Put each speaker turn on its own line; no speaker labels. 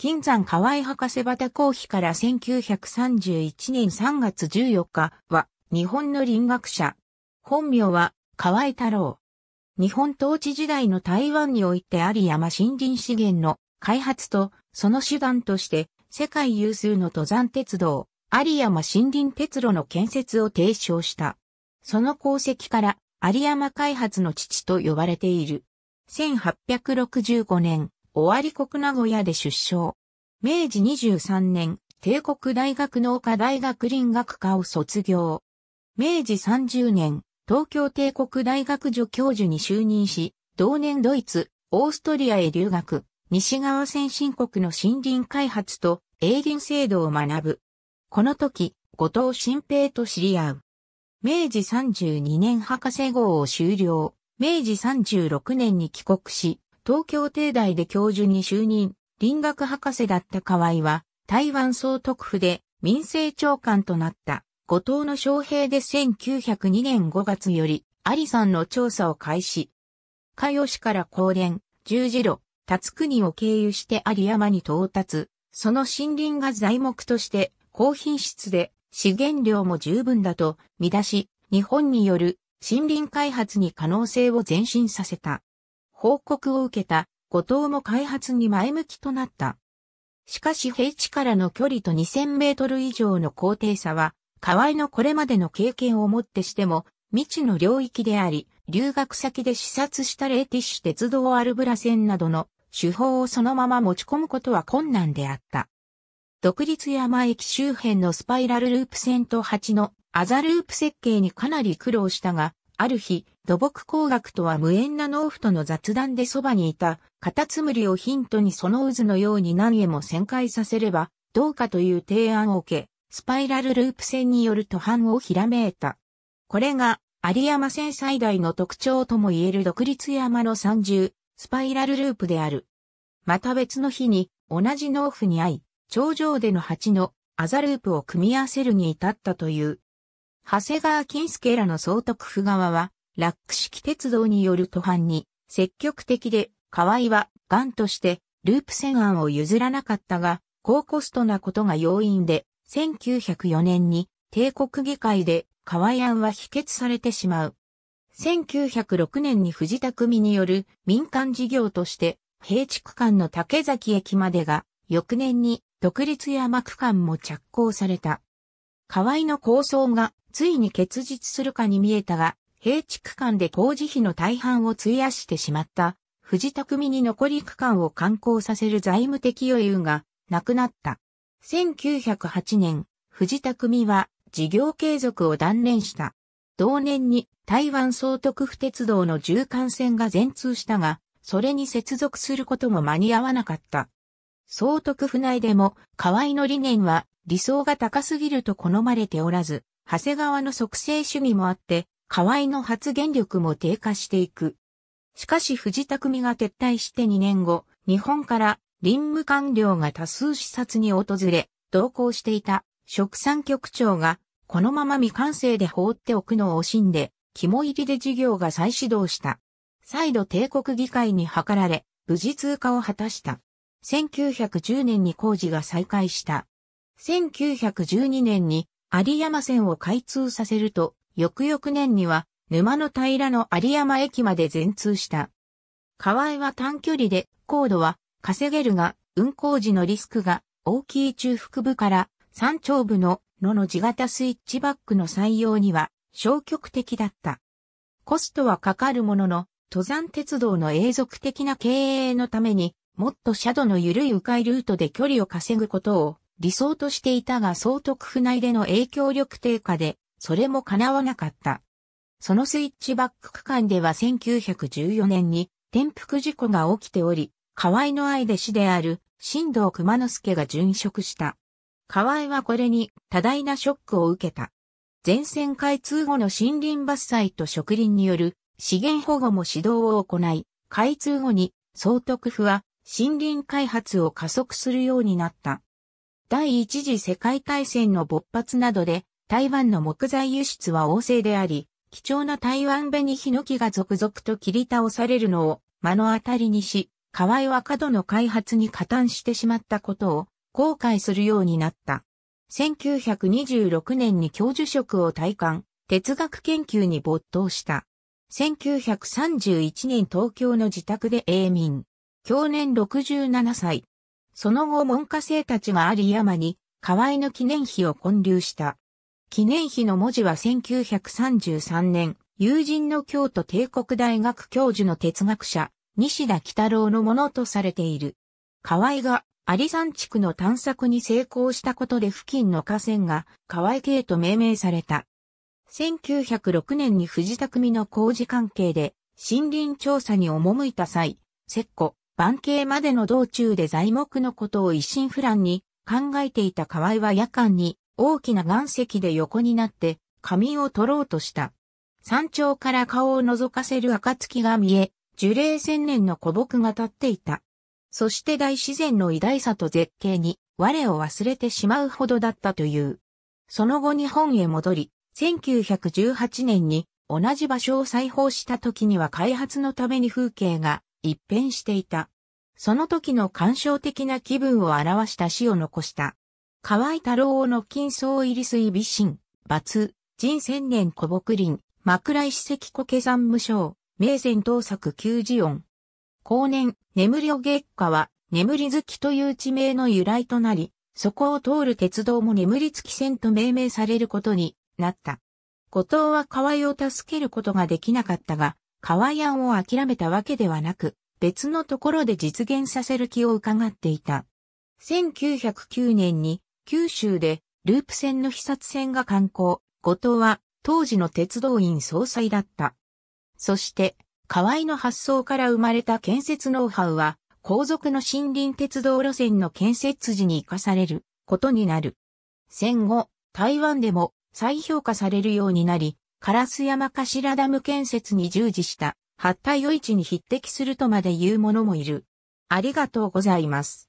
金山河合博士畑公費から1931年3月14日は日本の林学者。本名は河合太郎。日本統治時代の台湾においてあり山森林資源の開発とその手段として世界有数の登山鉄道、有山森林鉄路の建設を提唱した。その功績から有山開発の父と呼ばれている。1865年、尾張国名古屋で出生。明治23年、帝国大学農科大学林学科を卒業。明治30年、東京帝国大学助教授に就任し、同年ドイツ、オーストリアへ留学、西側先進国の森林開発と営林制度を学ぶ。この時、後藤新平と知り合う。明治32年博士号を修了。明治36年に帰国し、東京帝大で教授に就任、林学博士だった河合は、台湾総督府で民政長官となった、後藤の将兵で1902年5月より、アリさんの調査を開始。加代市から高連、十字路、辰国を経由して有山に到達、その森林が材木として高品質で資源量も十分だと見出し、日本による森林開発に可能性を前進させた。報告を受けた後藤も開発に前向きとなった。しかし平地からの距離と2000メートル以上の高低差は、河合のこれまでの経験をもってしても、未知の領域であり、留学先で視察したレーティッシュ鉄道アルブラ線などの手法をそのまま持ち込むことは困難であった。独立山駅周辺のスパイラルループ線と8のアザループ設計にかなり苦労したが、ある日、土木工学とは無縁な農夫との雑談でそばにいた、カタツムリをヒントにその渦のように何へも旋回させれば、どうかという提案を受け、スパイラルループ線による途半をひらめいた。これが、有山線最大の特徴とも言える独立山の三重、スパイラルループである。また別の日に、同じ農夫に会い、頂上での蜂のアザループを組み合わせるに至ったという。長谷川金助らの総督府側は、ラック式鉄道による途半に積極的で、河合は、ガンとして、ループ線案を譲らなかったが、高コストなことが要因で、1904年に帝国議会で河合案は否決されてしまう。1906年に藤田組による民間事業として、平地区間の竹崎駅までが、翌年に独立山区間も着工された。河合の構想がついに結実するかに見えたが、平地区間で工事費の大半を費やしてしまった藤田組に残り区間を観光させる財務的余裕がなくなった。1908年、藤田組は事業継続を断念した。同年に台湾総督府鉄道の縦貫線が全通したが、それに接続することも間に合わなかった。総督府内でも河合の理念は理想が高すぎると好まれておらず、長谷川の促成主義もあって、河合の発言力も低下していく。しかし藤匠が撤退して2年後、日本から林務官僚が多数視察に訪れ、同行していた植産局長が、このまま未完成で放っておくのを惜しんで、肝入りで事業が再始動した。再度帝国議会に図られ、無事通過を果たした。1910年に工事が再開した。1912年に有山線を開通させると、翌々年には沼の平の有山駅まで全通した。河合は短距離で、高度は稼げるが、運行時のリスクが大きい中腹部から山頂部の野の地型スイッチバックの採用には消極的だった。コストはかかるものの、登山鉄道の永続的な経営のために、もっと斜度の緩い迂回ルートで距離を稼ぐことを理想としていたが総督府内での影響力低下でそれも叶わなかった。そのスイッチバック区間では1914年に転覆事故が起きており、河合の愛弟子である新藤熊之助が殉職した。河合はこれに多大なショックを受けた。全線開通後の森林伐採と植林による資源保護も指導を行い、開通後に総督府は森林開発を加速するようになった。第一次世界大戦の勃発などで台湾の木材輸出は旺盛であり、貴重な台湾紅ヒノキが続々と切り倒されるのを目の当たりにし、河合は過度の開発に加担してしまったことを後悔するようになった。1926年に教授職を退官、哲学研究に没頭した。1931年東京の自宅で永民。去年67歳。その後文科生たちが有山に河合の記念碑を建立した。記念碑の文字は1933年、友人の京都帝国大学教授の哲学者、西田北郎のものとされている。河合がアリ山地区の探索に成功したことで付近の河川が河合系と命名された。1906年に藤田組の工事関係で森林調査に赴いた際、石湖、番系までの道中で材木のことを一心不乱に考えていた河合は夜間に大きな岩石で横になって、仮眠を取ろうとした。山頂から顔を覗かせる暁が見え、樹齢千年の古木が立っていた。そして大自然の偉大さと絶景に、我を忘れてしまうほどだったという。その後日本へ戻り、1918年に同じ場所を再訪した時には開発のために風景が一変していた。その時の感傷的な気分を表した詩を残した。河合太郎の金層入り水美心、抜、人千年古木林、枕石石古家山無償、名泉東作旧字音。後年、眠りを月下は、眠り月という地名の由来となり、そこを通る鉄道も眠り月線と命名されることになった。後藤は河合を助けることができなかったが、河合案を諦めたわけではなく、別のところで実現させる気を伺っていた。1909年に九州でループ線の被殺線が観光、後藤は当時の鉄道院総裁だった。そして、河合の発想から生まれた建設ノウハウは、後続の森林鉄道路線の建設時に活かされることになる。戦後、台湾でも再評価されるようになり、烏山頭ダム建設に従事した八田余市に匹敵するとまで言う者もいる。ありがとうございます。